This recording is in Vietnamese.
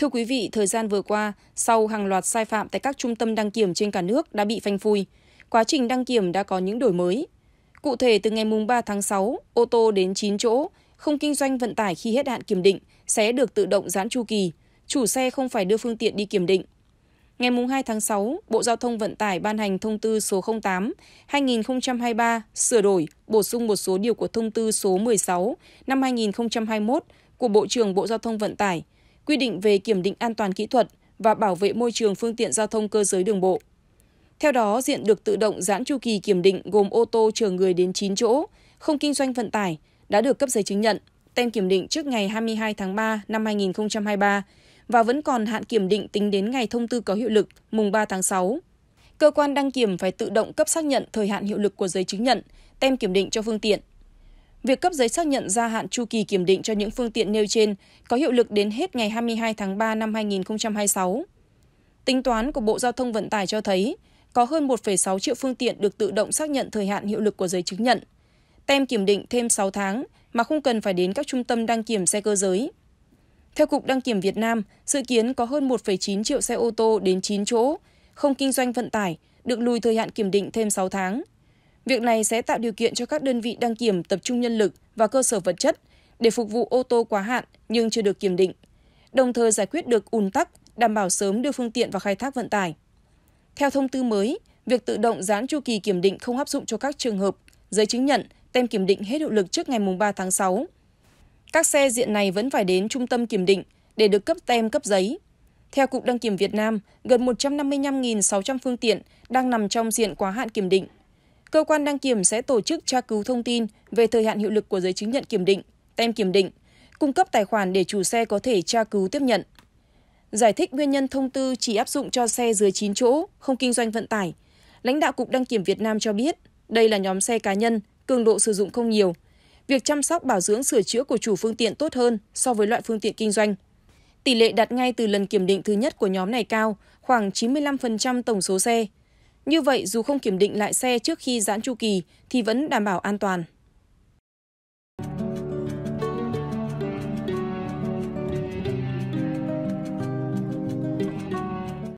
Thưa quý vị, thời gian vừa qua, sau hàng loạt sai phạm tại các trung tâm đăng kiểm trên cả nước đã bị phanh phui, quá trình đăng kiểm đã có những đổi mới. Cụ thể, từ ngày 3 tháng 6, ô tô đến 9 chỗ, không kinh doanh vận tải khi hết hạn kiểm định sẽ được tự động giãn chu kỳ, chủ xe không phải đưa phương tiện đi kiểm định. Ngày 2 tháng 6, Bộ Giao thông Vận tải ban hành thông tư số 08-2023 sửa đổi, bổ sung một số điều của thông tư số 16 năm 2021 của Bộ trưởng Bộ Giao thông Vận tải – quy định về kiểm định an toàn kỹ thuật và bảo vệ môi trường phương tiện giao thông cơ giới đường bộ. Theo đó, diện được tự động giãn chu kỳ kiểm định gồm ô tô chở người đến 9 chỗ, không kinh doanh vận tải, đã được cấp giấy chứng nhận, tem kiểm định trước ngày 22 tháng 3 năm 2023 và vẫn còn hạn kiểm định tính đến ngày thông tư có hiệu lực, mùng 3 tháng 6. Cơ quan đăng kiểm phải tự động cấp xác nhận thời hạn hiệu lực của giấy chứng nhận, tem kiểm định cho phương tiện việc cấp giấy xác nhận gia hạn chu kỳ kiểm định cho những phương tiện nêu trên có hiệu lực đến hết ngày 22 tháng 3 năm 2026. Tính toán của Bộ Giao thông Vận tải cho thấy có hơn 1,6 triệu phương tiện được tự động xác nhận thời hạn hiệu lực của giấy chứng nhận. Tem kiểm định thêm 6 tháng mà không cần phải đến các trung tâm đăng kiểm xe cơ giới. Theo Cục Đăng kiểm Việt Nam, dự kiến có hơn 1,9 triệu xe ô tô đến 9 chỗ, không kinh doanh vận tải, được lùi thời hạn kiểm định thêm 6 tháng Việc này sẽ tạo điều kiện cho các đơn vị đăng kiểm tập trung nhân lực và cơ sở vật chất để phục vụ ô tô quá hạn nhưng chưa được kiểm định, đồng thời giải quyết được ùn tắc, đảm bảo sớm đưa phương tiện vào khai thác vận tải. Theo thông tư mới, việc tự động giãn chu kỳ kiểm định không áp dụng cho các trường hợp giấy chứng nhận, tem kiểm định hết hiệu lực trước ngày 3 tháng 6. Các xe diện này vẫn phải đến trung tâm kiểm định để được cấp tem cấp giấy. Theo Cục Đăng kiểm Việt Nam, gần 155.600 phương tiện đang nằm trong diện quá hạn kiểm định cơ quan đăng kiểm sẽ tổ chức tra cứu thông tin về thời hạn hiệu lực của giấy chứng nhận kiểm định, tem kiểm định, cung cấp tài khoản để chủ xe có thể tra cứu tiếp nhận. Giải thích nguyên nhân thông tư chỉ áp dụng cho xe dưới 9 chỗ, không kinh doanh vận tải, lãnh đạo Cục Đăng kiểm Việt Nam cho biết đây là nhóm xe cá nhân, cường độ sử dụng không nhiều. Việc chăm sóc bảo dưỡng sửa chữa của chủ phương tiện tốt hơn so với loại phương tiện kinh doanh. Tỷ lệ đạt ngay từ lần kiểm định thứ nhất của nhóm này cao, khoảng 95% tổng số xe, như vậy, dù không kiểm định lại xe trước khi giãn chu kỳ thì vẫn đảm bảo an toàn.